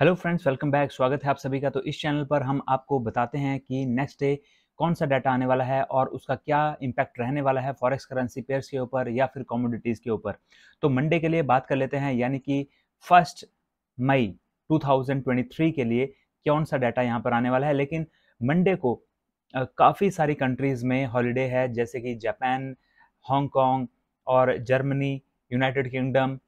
hello friends welcome back स्वागत है आप सभी का तो इस चैनल पर हम आपको बताते हैं कि नेक्स्ट डे कौन सा डाटा आने वाला है और उसका क्या इम्पैक्ट रहने वाला है फॉरेक्स करेंसी पेयर्स के ऊपर या फिर कॉमोडिटीज़ के ऊपर तो मंडे के लिए बात कर लेते हैं यानी कि फर्स्ट मई 2023 के लिए कौन सा डाटा यहाँ पर आने वाला है लेकिन मंडे को काफ़ी सारी कंट्रीज़ में हॉलीडे है जैसे कि जापान हांगकॉन्ग और जर्मनी यूनाइटेड किंगडम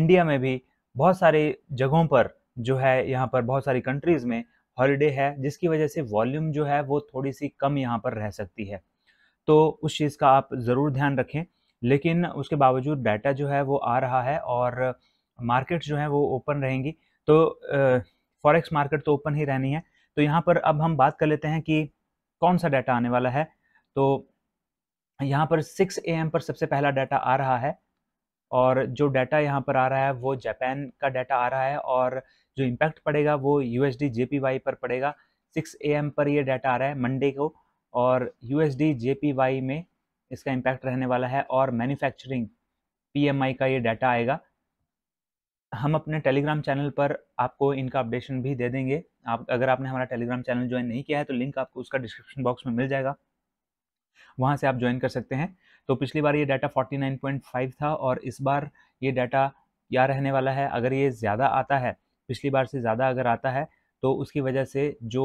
इंडिया में भी बहुत सारे जगहों पर जो है यहाँ पर बहुत सारी कंट्रीज़ में हॉलीडे है जिसकी वजह से वॉल्यूम जो है वो थोड़ी सी कम यहाँ पर रह सकती है तो उस चीज़ का आप ज़रूर ध्यान रखें लेकिन उसके बावजूद डाटा जो है वो आ रहा है और मार्केट जो है वो ओपन रहेंगी तो फॉरेक्स मार्केट तो ओपन ही रहनी है तो यहाँ पर अब हम बात कर लेते हैं कि कौन सा डाटा आने वाला है तो यहाँ पर 6 ए पर सबसे पहला डाटा आ रहा है और जो डाटा यहाँ पर आ रहा है वो जापान का डाटा आ रहा है और जो इम्पैक्ट पड़ेगा वो यू एस पर पड़ेगा सिक्स ए पर ये डाटा आ रहा है मंडे को और यू एस में इसका इम्पैक्ट रहने वाला है और मैन्युफैक्चरिंग पीएमआई का ये डाटा आएगा हम अपने टेलीग्राम चैनल पर आपको इनका अपडेशन भी दे देंगे आप अगर आपने हमारा टेलीग्राम चैनल ज्वाइन नहीं किया है तो लिंक आपको उसका डिस्क्रिप्शन बॉक्स में मिल जाएगा वहाँ से आप ज्वाइन कर सकते हैं तो पिछली बार ये डाटा 49.5 था और इस बार ये डाटा क्या रहने वाला है अगर ये ज़्यादा आता है पिछली बार से ज़्यादा अगर आता है तो उसकी वजह से जो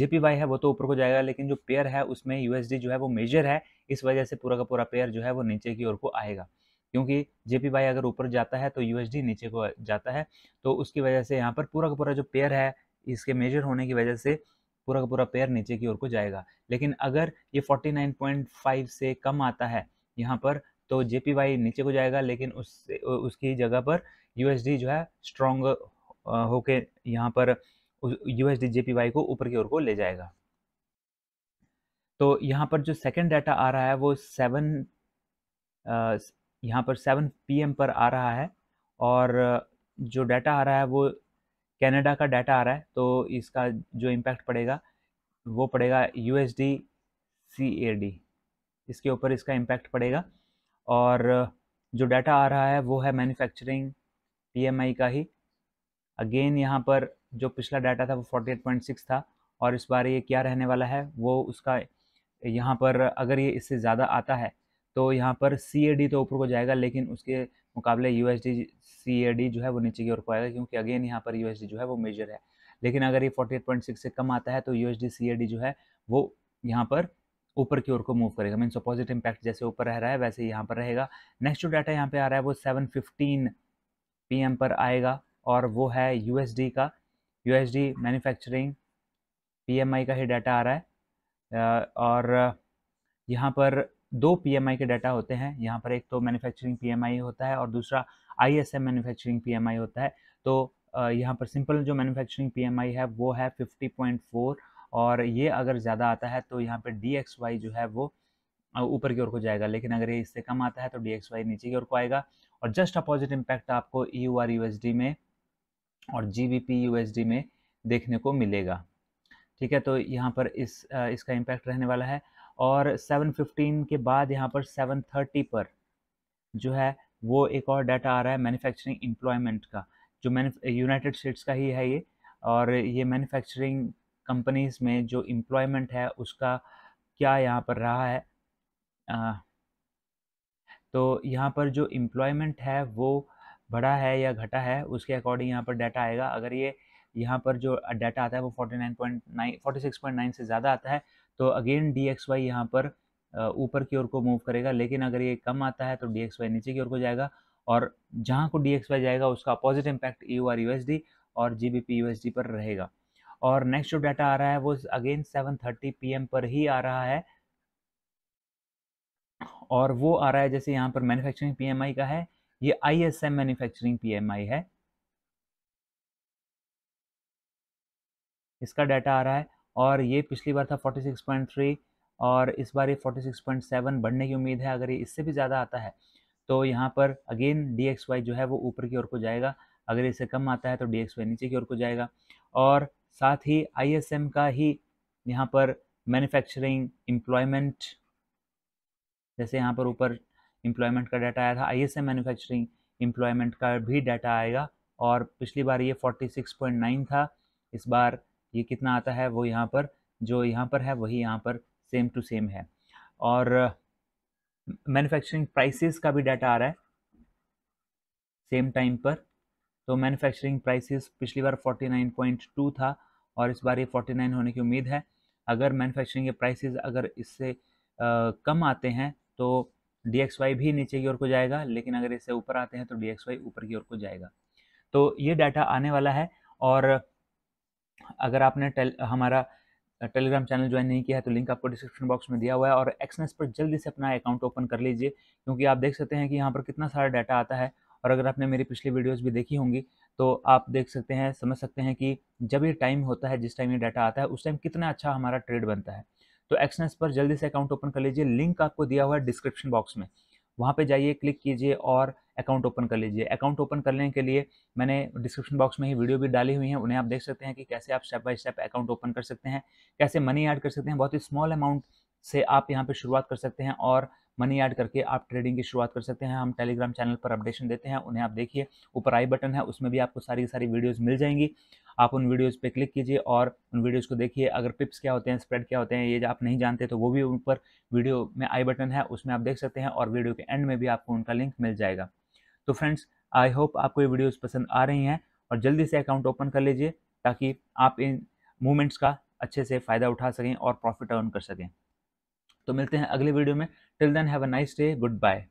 जे है वो तो ऊपर को जाएगा लेकिन जो पेयर है उसमें यू जो है वो मेजर है इस वजह से पूरा का पूरा पेयर जो है वो नीचे की ओर को आएगा क्योंकि जे अगर ऊपर जाता है तो यू नीचे को जाता है तो उसकी वजह से यहाँ पर पूरा का पूरा जो पेयर है इसके मेजर होने की वजह से पूरा का पूरा पेयर नीचे की ओर को जाएगा लेकिन अगर ये 49.5 से कम आता है यहाँ पर तो जे नीचे को जाएगा लेकिन उससे उसकी जगह पर यू जो है स्ट्रॉन्ग होके यहाँ पर यू एस को ऊपर की ओर को ले जाएगा तो यहाँ पर जो सेकंड डाटा आ रहा है वो सेवन यहाँ पर सेवन पीएम पर आ रहा है और जो डाटा आ रहा है वो कनाडा का डाटा आ रहा है तो इसका जो इम्पैक्ट पड़ेगा वो पड़ेगा U S D C A D इसके ऊपर इसका इम्पैक्ट पड़ेगा और जो डाटा आ रहा है वो है मैन्युफैक्चरिंग पीएमआई का ही अगेन यहाँ पर जो पिछला डाटा था वो 48.6 था और इस बार ये क्या रहने वाला है वो उसका यहाँ पर अगर ये इससे ज़्यादा आता है तो यहाँ पर सी तो ऊपर को जाएगा लेकिन उसके मुकाबले यू एस डी जो है वो नीचे की ओर को आएगा क्योंकि अगेन यहाँ पर यू जो है वो मेजर है लेकिन अगर ये 48.6 से कम आता है तो यू एस जो है वो यहाँ पर ऊपर की ओर को मूव करेगा मीन्स अपोजिट इम्पैक्ट जैसे ऊपर रह रहा है वैसे यहाँ पर रहेगा नेक्स्ट जो डाटा यहाँ पर आ रहा है वो सेवन फिफ्टीन पर आएगा और वो है यू का यूएसडी मैन्युफैक्चरिंग पीएमआई का ही डाटा आ रहा है और यहाँ पर दो पीएमआई के डाटा होते हैं यहाँ पर एक तो मैन्युफैक्चरिंग पीएमआई होता है और दूसरा आईएसएम मैन्युफैक्चरिंग पीएमआई होता है तो यहाँ पर सिंपल जो मैन्युफैक्चरिंग पीएमआई है वो है 50.4 और ये अगर ज़्यादा आता है तो यहाँ पर डी जो है वो ऊपर की ओर को जाएगा लेकिन अगर ये इससे कम आता है तो डी नीचे की ओर को आएगा और जस्ट अपोजिट इम्पैक्ट आपको ई e यू में और G B P U S D में देखने को मिलेगा ठीक है तो यहाँ पर इस इसका इम्पैक्ट रहने वाला है और सेवन फिफ्टीन के बाद यहाँ पर सेवन थर्टी पर जो है वो एक और डाटा आ रहा है मैन्युफैक्चरिंग एम्प्लॉयमेंट का जो यूनाइटेड स्टेट्स का ही है ये और ये मैन्युफैक्चरिंग कंपनीज में जो एम्प्लॉयमेंट है उसका क्या यहाँ पर रहा है आ, तो यहाँ पर जो एम्प्लॉयमेंट है वो बढ़ा है या घटा है उसके अकॉर्डिंग यहाँ पर डाटा आएगा अगर ये यहाँ पर जो डाटा आता है वो 49.9 46.9 से ज़्यादा आता है तो अगेन डी एक्स वाई यहाँ पर ऊपर की ओर को मूव करेगा लेकिन अगर ये कम आता है तो डी एक्स वाई नीचे की ओर को जाएगा और जहाँ को डी एक्स वाई जाएगा उसका opposite impact E R U S D और G B P U S D पर रहेगा और नेक्स्ट जो डाटा आ रहा है वो again seven thirty P M पर ही आ रहा है और वो आ रहा है जैसे यहाँ पर मैन्युफैक्चरिंग पी एम आई का है ये I S M manufacturing PMI है इसका डाटा आ रहा है और ये पिछली बार था 46.3 और इस बार ये 46.7 बढ़ने की उम्मीद है अगर ये इससे भी ज़्यादा आता है तो यहाँ पर अगेन डी एक्स वाई जो है वो ऊपर की ओर को जाएगा अगर इससे कम आता है तो डी एक्स वाई नीचे की ओर को जाएगा और साथ ही आई एस एम का ही यहाँ पर मैन्युफैक्चरिंग एम्प्लॉयमेंट जैसे यहाँ पर ऊपर एम्प्लॉयमेंट का डाटा आया था आई एस मैन्युफैक्चरिंग एम्प्लॉयमेंट का भी डाटा आएगा और पिछली बार ये 46.9 था इस बार ये कितना आता है वो यहाँ पर जो यहाँ पर है वही यहाँ पर सेम टू सेम है और मैन्युफैक्चरिंग प्राइसेस का भी डाटा आ रहा है सेम टाइम पर तो मैन्युफैक्चरिंग प्राइसेस पिछली बार 49.2 था और इस बार ये 49 होने की उम्मीद है अगर मैन्युफैक्चरिंग के प्राइसेस अगर इससे आ, कम आते हैं तो डी एक्स वाई भी नीचे की ओर को जाएगा लेकिन अगर इससे ऊपर आते हैं तो डी एक्स वाई ऊपर की ओर को जाएगा तो ये डाटा आने वाला है और अगर आपने टेल हमारा टेलीग्राम चैनल ज्वाइन नहीं किया है तो लिंक आपको डिस्क्रिप्शन बॉक्स में दिया हुआ है और एक्सनेस पर जल्दी से अपना अकाउंट ओपन कर लीजिए क्योंकि आप देख सकते हैं कि यहाँ पर कितना सारा डाटा आता है और अगर आपने मेरी पिछली वीडियोस भी देखी होंगी तो आप देख सकते हैं समझ सकते हैं कि जब ये टाइम होता है जिस टाइम ये डाटा आता है उस टाइम कितना अच्छा हमारा ट्रेड बनता है तो एक्सनेस पर जल्दी से अकाउंट ओपन कर लीजिए लिंक आपको दिया हुआ है डिस्क्रिप्शन बॉक्स में वहाँ पे जाइए क्लिक कीजिए और अकाउंट ओपन कर लीजिए अकाउंट ओपन करने के लिए मैंने डिस्क्रिप्शन बॉक्स में ही वीडियो भी डाली हुई है उन्हें आप देख सकते हैं कि कैसे आप step by step account open कर सकते हैं कैसे मनी ऐड कर सकते हैं बहुत ही स्मॉल अमाउंट से आप यहाँ पे शुरुआत कर सकते हैं और मनी ऐड करके आप ट्रेडिंग की शुरुआत कर सकते हैं हम टेलीग्राम चैनल पर अपडेशन देते हैं उन्हें आप देखिए ऊपर आई बटन है उसमें भी आपको सारी की सारी वीडियोज़ मिल जाएंगी आप उन वीडियोज़ पर क्लिक कीजिए और उन वीडियोज़ को देखिए अगर पिप्स क्या होते हैं स्प्रेड क्या होते हैं ये आप नहीं जानते तो वो भी ऊपर वीडियो में आई बटन है उसमें आप देख सकते हैं और वीडियो के एंड में भी आपको उनका लिंक मिल जाएगा तो फ्रेंड्स आई होप आपको ये वीडियोज़ पसंद आ रही हैं और जल्दी से अकाउंट ओपन कर लीजिए ताकि आप इन मूवमेंट्स का अच्छे से फ़ायदा उठा सकें और प्रॉफिट अर्न कर सकें तो मिलते हैं अगले वीडियो में till then have a nice day good bye